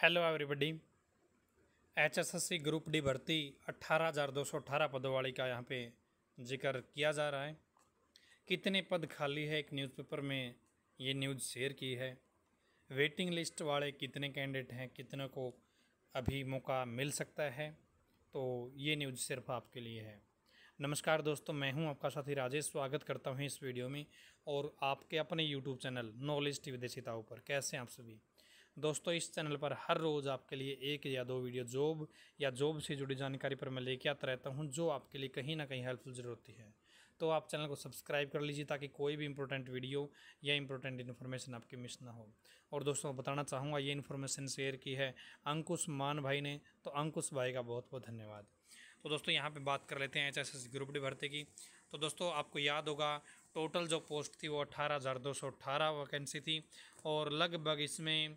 hello everybody H S S C group D भर्ती अट्ठारह हज़ार दो सौ अट्ठारह पदों वाली का यहाँ पे जिक्र किया जा रहा है कितने पद खाली है एक न्यूज़पेपर में ये न्यूज़ शेयर की है वेटिंग लिस्ट वाले कितने कैंडिडेट हैं कितने को अभी मौका मिल सकता है तो ये न्यूज़ सिर्फ आपके लिए है नमस्कार दोस्तों मैं हूं आपका साथी राजेश स्वागत करता हूं इस वीडियो में और आपके अपने यूट्यूब चैनल नॉलेज टी विदेशिताओं पर कैसे आप सभी दोस्तों इस चैनल पर हर रोज़ आपके लिए एक या दो वीडियो जॉब या जॉब से जुड़ी जानकारी पर मैं लेके आता रहता हूँ जो आपके लिए कहीं ना कहीं हेल्पफुल जरूर होती है तो आप चैनल को सब्सक्राइब कर लीजिए ताकि कोई भी इंपॉर्टेंट वीडियो या इंपॉर्टेंट इन्फॉर्मेशन आपकी मिस ना हो और दोस्तों बताना चाहूँगा ये इन्फॉर्मेशन शेयर की है अंकुश मान भाई ने तो अंकुश भाई का बहुत बहुत धन्यवाद तो दोस्तों यहाँ पे बात कर लेते हैं एच एस ग्रुप डी भर्ती की तो दोस्तों आपको याद होगा टोटल जो पोस्ट थी वो अट्ठारह हज़ार दो सौ अट्ठारह वैकेंसी थी और लगभग इसमें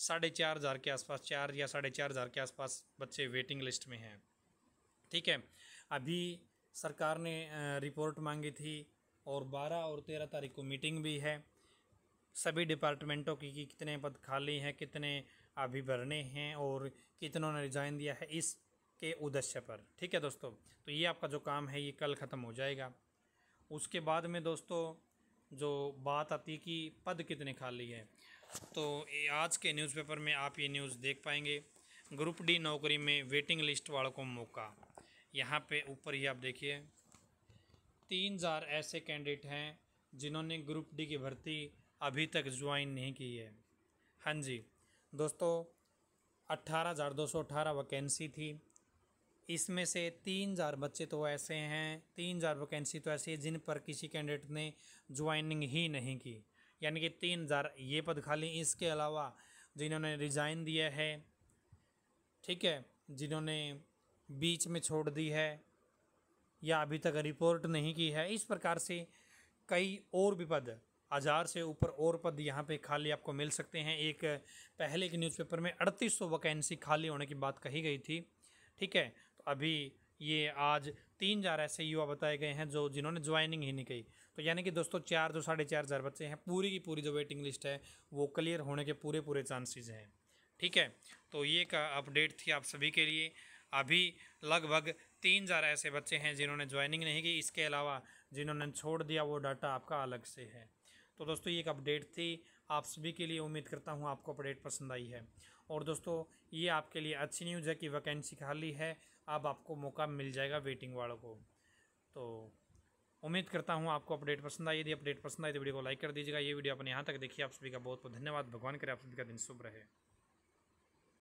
साढ़े चार हज़ार के आसपास चार या साढ़े चार हज़ार के आसपास बच्चे वेटिंग लिस्ट में हैं ठीक है अभी सरकार ने रिपोर्ट मांगी थी और बारह और तेरह तारीख को मीटिंग भी है सभी डिपार्टमेंटों की कि कितने पद खाली हैं कितने अभी भरने हैं और कितनों ने रिज़ाइन दिया है इसके उद्देश्य पर ठीक है दोस्तों तो ये आपका जो काम है ये कल ख़त्म हो जाएगा उसके बाद में दोस्तों जो बात आती है कि पद कितने खाली है तो आज के न्यूज़पेपर में आप ये न्यूज़ देख पाएंगे ग्रुप डी नौकरी में वेटिंग लिस्ट वालों को मौका यहाँ पे ऊपर ही आप देखिए तीन हज़ार ऐसे कैंडिडेट हैं जिन्होंने ग्रुप डी की भर्ती अभी तक ज्वाइन नहीं की है हाँ जी दोस्तों अट्ठारह हज़ार दो सौ अठारह वैकेंसी थी इसमें से तीन हज़ार बच्चे तो ऐसे हैं तीन हज़ार वैकेंसी तो ऐसी है जिन पर किसी कैंडिडेट ने ज्वाइनिंग ही नहीं की यानी कि तीन हज़ार ये पद खाली इसके अलावा जिन्होंने रिज़ाइन दिया है ठीक है जिन्होंने बीच में छोड़ दी है या अभी तक रिपोर्ट नहीं की है इस प्रकार से कई और भी पद हज़ार से ऊपर और पद यहाँ पे खाली आपको मिल सकते हैं एक पहले के न्यूज़पेपर में अड़तीस सौ वैकेंसी खाली होने की बात कही गई थी ठीक है तो अभी ये आज तीन हज़ार ऐसे युवा बताए गए हैं जो जिन्होंने ज्वाइनिंग ही नहीं की तो यानी कि दोस्तों चार जो साढ़े चार हज़ार बच्चे हैं पूरी की पूरी जो वेटिंग लिस्ट है वो क्लियर होने के पूरे पूरे चांसेज़ हैं ठीक है तो ये का अपडेट थी आप सभी के लिए अभी लगभग तीन हज़ार ऐसे बच्चे हैं जिन्होंने ज्वाइनिंग नहीं की इसके अलावा जिन्होंने छोड़ दिया वो डाटा आपका अलग से है तो दोस्तों ये एक अपडेट थी आप सभी के लिए उम्मीद करता हूँ आपको अपडेट पसंद आई है और दोस्तों ये आपके लिए अच्छी न्यूज़ है कि वैकेंसी खाली है अब आपको मौका मिल जाएगा वेटिंग वालों को तो उम्मीद करता हूँ आपको अपडेट पसंद आई यदि अपडेट पसंद आई तो वीडियो को लाइक कर दीजिएगा ये वीडियो अपने यहाँ तक देखिए आप सभी का बहुत बहुत धन्यवाद भगवान करे आप सभी का दिन शुभ रहे